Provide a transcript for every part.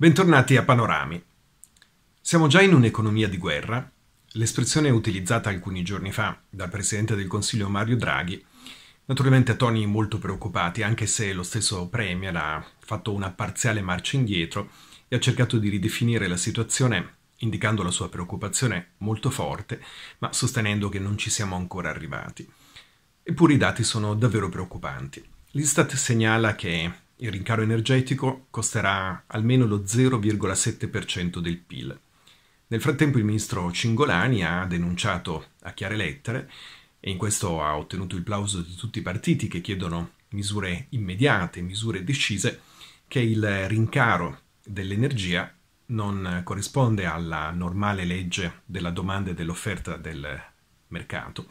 Bentornati a Panorami. Siamo già in un'economia di guerra. L'espressione utilizzata alcuni giorni fa dal Presidente del Consiglio Mario Draghi, naturalmente a toni molto preoccupati, anche se lo stesso Premier ha fatto una parziale marcia indietro e ha cercato di ridefinire la situazione indicando la sua preoccupazione molto forte, ma sostenendo che non ci siamo ancora arrivati. Eppure i dati sono davvero preoccupanti. L'Istat segnala che il rincaro energetico costerà almeno lo 0,7% del PIL. Nel frattempo il ministro Cingolani ha denunciato a chiare lettere e in questo ha ottenuto il plauso di tutti i partiti che chiedono misure immediate, misure decise, che il rincaro dell'energia non corrisponde alla normale legge della domanda e dell'offerta del mercato,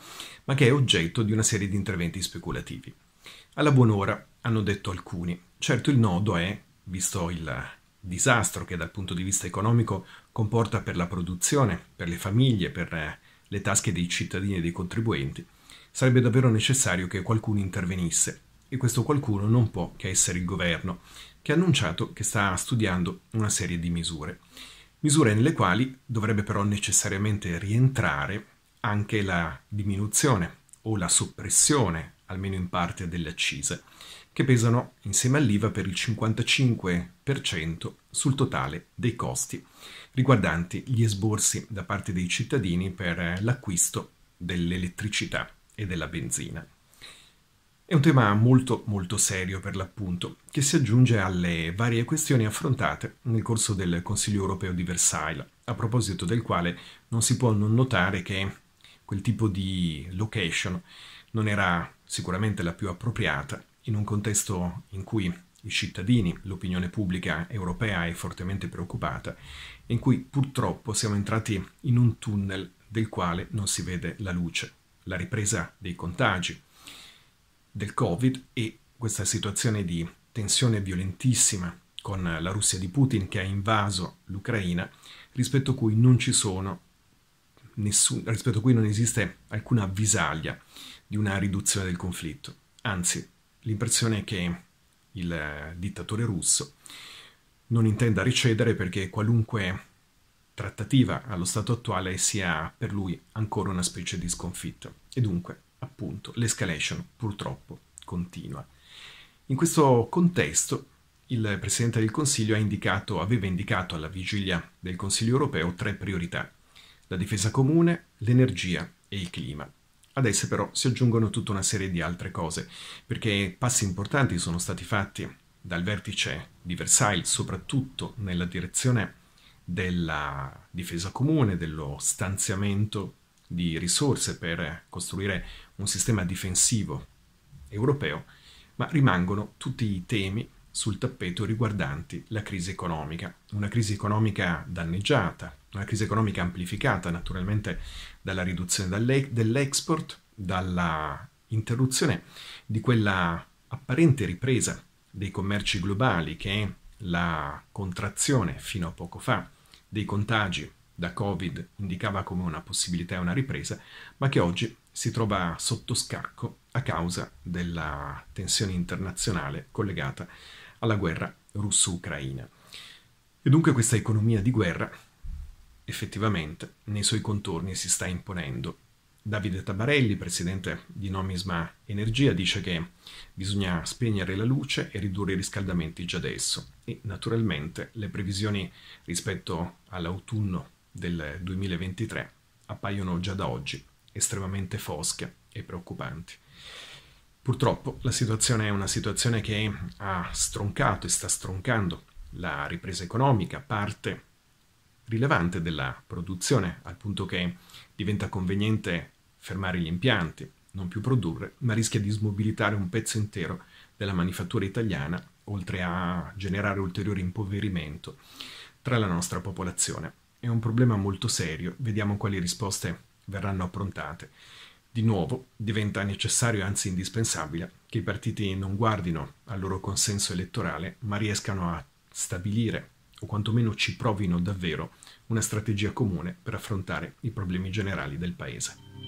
ma che è oggetto di una serie di interventi speculativi. Alla buon'ora, hanno detto alcuni, Certo il nodo è, visto il disastro che dal punto di vista economico comporta per la produzione, per le famiglie, per eh, le tasche dei cittadini e dei contribuenti, sarebbe davvero necessario che qualcuno intervenisse e questo qualcuno non può che essere il governo, che ha annunciato che sta studiando una serie di misure. Misure nelle quali dovrebbe però necessariamente rientrare anche la diminuzione o la soppressione, almeno in parte, delle accise che pesano insieme all'IVA per il 55% sul totale dei costi riguardanti gli esborsi da parte dei cittadini per eh, l'acquisto dell'elettricità e della benzina. È un tema molto molto serio per l'appunto, che si aggiunge alle varie questioni affrontate nel corso del Consiglio europeo di Versailles, a proposito del quale non si può non notare che quel tipo di location non era sicuramente la più appropriata in un contesto in cui i cittadini, l'opinione pubblica europea è fortemente preoccupata, in cui purtroppo siamo entrati in un tunnel del quale non si vede la luce. La ripresa dei contagi, del Covid e questa situazione di tensione violentissima con la Russia di Putin che ha invaso l'Ucraina, rispetto a cui non ci sono nessun, rispetto a cui non esiste alcuna avvisaglia di una riduzione del conflitto. Anzi, l'impressione è che il dittatore russo non intenda ricedere perché qualunque trattativa allo stato attuale sia per lui ancora una specie di sconfitta. E dunque, appunto, l'escalation purtroppo continua. In questo contesto il Presidente del Consiglio indicato, aveva indicato alla vigilia del Consiglio europeo tre priorità, la difesa comune, l'energia e il clima. Adesso però si aggiungono tutta una serie di altre cose, perché passi importanti sono stati fatti dal vertice di Versailles, soprattutto nella direzione della difesa comune, dello stanziamento di risorse per costruire un sistema difensivo europeo, ma rimangono tutti i temi sul tappeto riguardanti la crisi economica, una crisi economica danneggiata, una crisi economica amplificata naturalmente dalla riduzione dell'export, dalla interruzione di quella apparente ripresa dei commerci globali che è la contrazione fino a poco fa dei contagi da Covid indicava come una possibilità e una ripresa, ma che oggi si trova sotto scacco a causa della tensione internazionale collegata alla guerra russo-ucraina. E dunque questa economia di guerra effettivamente nei suoi contorni si sta imponendo. Davide Tabarelli, presidente di Nomisma Energia, dice che bisogna spegnere la luce e ridurre i riscaldamenti già adesso e naturalmente le previsioni rispetto all'autunno del 2023 appaiono già da oggi estremamente fosche e preoccupanti. Purtroppo la situazione è una situazione che ha stroncato e sta stroncando la ripresa economica, parte rilevante della produzione, al punto che diventa conveniente fermare gli impianti, non più produrre, ma rischia di smobilitare un pezzo intero della manifattura italiana, oltre a generare ulteriore impoverimento tra la nostra popolazione. È un problema molto serio, vediamo quali risposte verranno approntate. Di nuovo, diventa necessario, anzi indispensabile, che i partiti non guardino al loro consenso elettorale, ma riescano a stabilire, o quantomeno ci provino davvero, una strategia comune per affrontare i problemi generali del Paese.